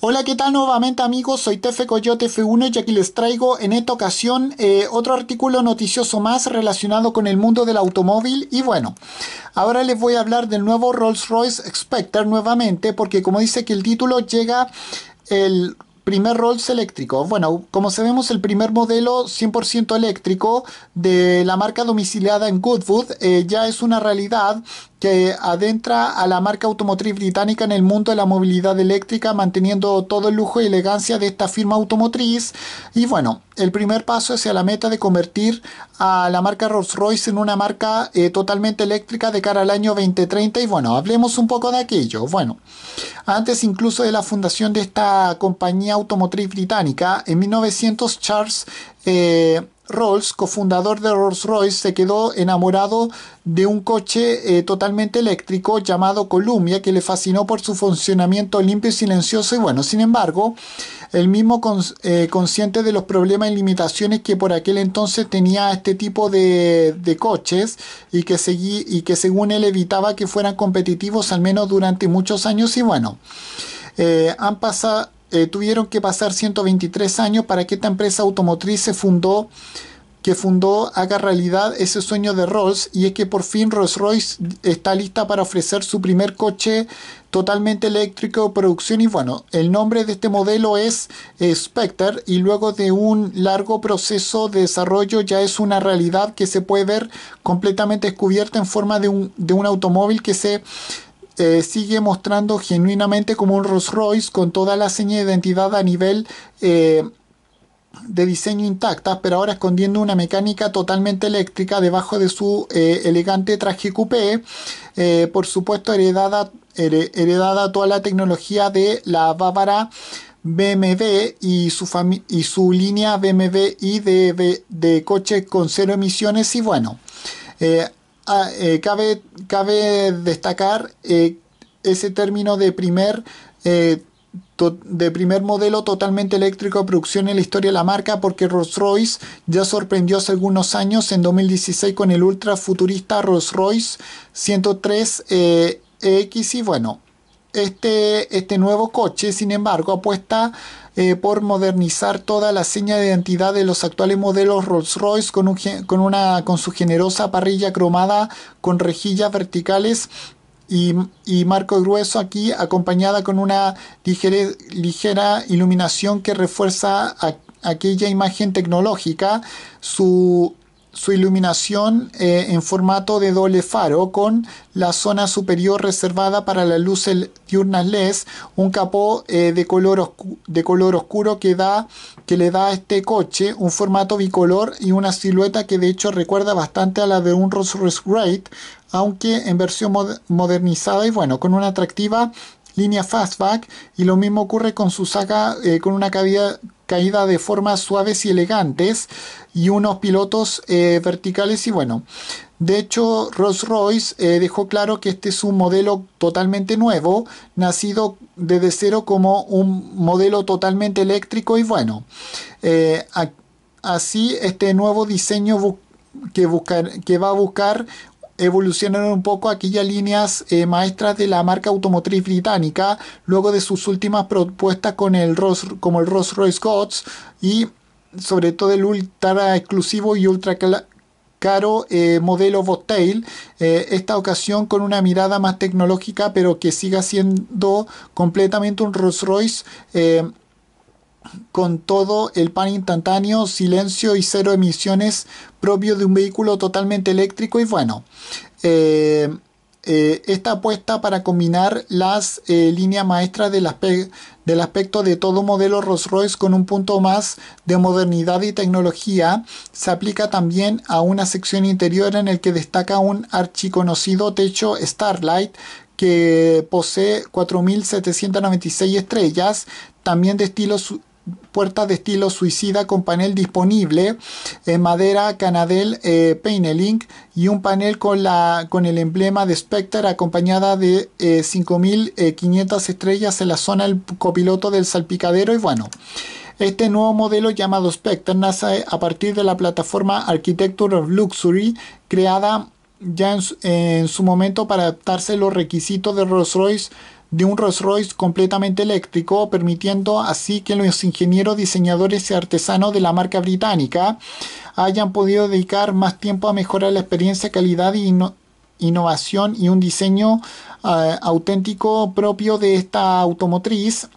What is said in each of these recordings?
Hola, ¿qué tal nuevamente amigos? Soy Tefe Coyote F1 y aquí les traigo en esta ocasión eh, otro artículo noticioso más relacionado con el mundo del automóvil y bueno, ahora les voy a hablar del nuevo Rolls-Royce Spectre nuevamente porque como dice que el título llega el primer Rolls eléctrico. Bueno, como sabemos, el primer modelo 100% eléctrico de la marca domiciliada en Goodwood eh, ya es una realidad adentra a la marca automotriz británica en el mundo de la movilidad eléctrica, manteniendo todo el lujo y elegancia de esta firma automotriz. Y bueno, el primer paso hacia la meta de convertir a la marca Rolls-Royce en una marca eh, totalmente eléctrica de cara al año 2030. Y bueno, hablemos un poco de aquello. Bueno, antes incluso de la fundación de esta compañía automotriz británica, en 1900 Charles... Eh, Rolls, cofundador de Rolls-Royce, se quedó enamorado de un coche eh, totalmente eléctrico llamado Columbia, que le fascinó por su funcionamiento limpio y silencioso. Y bueno, sin embargo, el mismo eh, consciente de los problemas y limitaciones que por aquel entonces tenía este tipo de, coches y que, y que según él evitaba que fueran competitivos al menos durante muchos años. Y bueno, eh, han pasado eh, tuvieron que pasar 123 años para que esta empresa automotriz se fundó, que fundó haga realidad ese sueño de Rolls y es que por fin Rolls-Royce está lista para ofrecer su primer coche totalmente eléctrico de producción y bueno, el nombre de este modelo es eh, Spectre y luego de un largo proceso de desarrollo ya es una realidad que se puede ver completamente descubierta en forma de un, de un automóvil que se eh, sigue mostrando genuinamente como un Rolls Royce con toda la seña de identidad a nivel eh, de diseño intacta, pero ahora escondiendo una mecánica totalmente eléctrica debajo de su eh, elegante traje coupé, por supuesto heredada, heredada toda la tecnología de la bávara BMW y su, y su línea BMW y de, de, coches con cero emisiones y bueno. Ah, eh, cabe, cabe destacar eh, ese término de primer, eh, de primer modelo totalmente eléctrico de producción en la historia de la marca porque Rolls-Royce ya sorprendió hace algunos años en 2016 con el ultra futurista Rolls-Royce 103 X y bueno, este, este nuevo coche, sin embargo, apuesta eh, por modernizar toda la seña de identidad de los actuales modelos Rolls-Royce con, con, una, con su generosa parrilla cromada con rejillas verticales y, marco grueso aquí acompañada con una ligera, iluminación que refuerza aquella imagen tecnológica. Su su iluminación eh, en formato de doble faro con la zona superior reservada para la luz diurna LED un capó eh, de, color oscuro que, da, que le da a este coche un formato bicolor y una silueta que de hecho recuerda bastante a la de un Rolls Royce Great, aunque en versión modernizada y bueno, con una atractiva línea fastback y lo mismo ocurre con su saca eh, con una cabida caída de formas suaves y elegantes y unos pilotos eh, verticales y bueno. De hecho, Rolls Royce eh, dejó claro que este es un modelo totalmente nuevo, nacido desde cero como un modelo totalmente eléctrico y bueno. Eh, así, este nuevo diseño que, que va a buscar evolucionaron un poco aquellas líneas eh, maestras de la marca automotriz británica, luego de sus últimas propuestas con el como el Rolls Royce Gods y sobre todo el ultra exclusivo y ultra caro eh, modelo Bobtail, eh, esta ocasión con una mirada más tecnológica, pero que siga siendo completamente un Rolls Royce con todo el pan instantáneo, silencio y cero emisiones propio de un vehículo totalmente eléctrico y bueno. Eh, eh, esta apuesta para combinar las eh, líneas maestras del, del, aspecto de todo modelo Rolls-Royce con un punto más de modernidad y tecnología se aplica también a una sección interior en el que destaca un archiconocido techo Starlight que posee 4.796 estrellas, también de estilo Puerta de estilo suicida con panel disponible en eh, madera Canadel eh, link. y un panel con, la, con el emblema de Spectre acompañada de 5.500 eh, eh, estrellas en la zona del copiloto del salpicadero y bueno. Este nuevo modelo llamado Spectre nace a partir de la plataforma Architecture of Luxury creada ya en su, momento para adaptarse a los requisitos de Rolls-Royce de un Rolls-Royce completamente eléctrico, permitiendo así que los ingenieros, diseñadores y artesanos de la marca británica hayan podido dedicar más tiempo a mejorar la experiencia, calidad e innovación y un diseño eh, auténtico propio de esta automotriz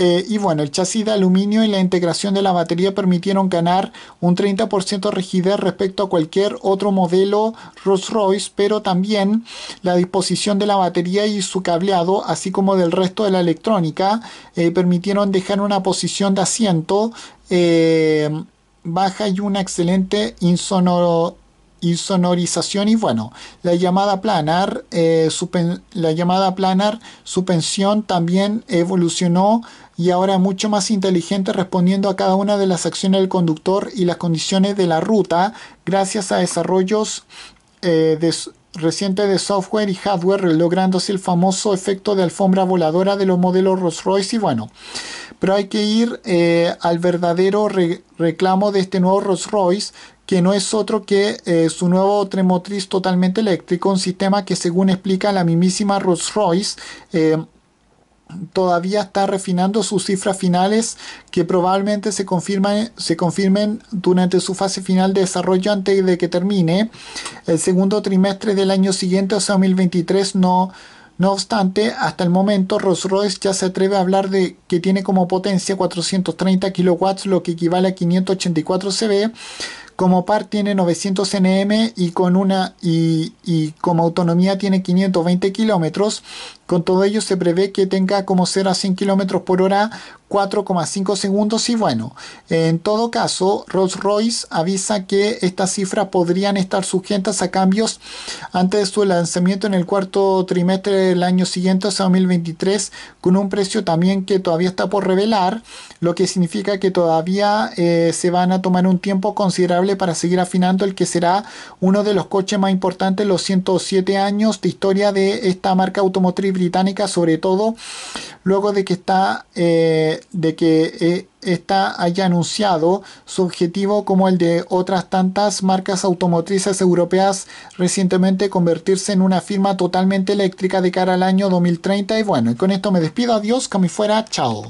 eh, y bueno, el chasis de aluminio y la integración de la batería permitieron ganar un 30% de rigidez respecto a cualquier otro modelo Rolls-Royce, pero también la disposición de la batería y su cableado, así como del resto de la electrónica, eh, permitieron dejar una posición de asiento eh, baja y una excelente insonorización y sonorización y bueno, la llamada planar, eh, la llamada planar suspensión también evolucionó y ahora mucho más inteligente respondiendo a cada una de las acciones del conductor y las condiciones de la ruta gracias a desarrollos eh, recientes de software y hardware lográndose el famoso efecto de alfombra voladora de los modelos Rolls Royce y bueno, pero hay que ir eh, al verdadero reclamo de este nuevo Rolls Royce que no es otro que eh, su nuevo tremotriz totalmente eléctrico, un sistema que según explica la mismísima Rolls-Royce, eh, todavía está refinando sus cifras finales que probablemente se, se confirmen durante su fase final de desarrollo antes de que termine el segundo trimestre del año siguiente, o sea 2023, no... No obstante, hasta el momento Rolls-Royce ya se atreve a hablar de que tiene como potencia 430 kW, lo que equivale a 584 CV, como par tiene 900 nm y, con una, y, y como autonomía tiene 520 kilómetros. Con todo ello se prevé que tenga como 0 a 100 kilómetros por hora 4,5 segundos y bueno, en todo caso, Rolls-Royce avisa que estas cifras podrían estar sujetas a cambios antes de su lanzamiento en el cuarto trimestre del año siguiente, o sea, 2023, con un precio también que todavía está por revelar, lo que significa que todavía eh, se van a tomar un tiempo considerable para seguir afinando el que será uno de los coches más importantes los 107 años de historia de esta marca automotriz británica, sobre todo luego de que está... Eh, de que ésta eh, haya anunciado su objetivo como el de otras tantas marcas automotrices europeas recientemente convertirse en una firma totalmente eléctrica de cara al año 2030 y bueno, y con esto me despido, adiós, como fuera, chao.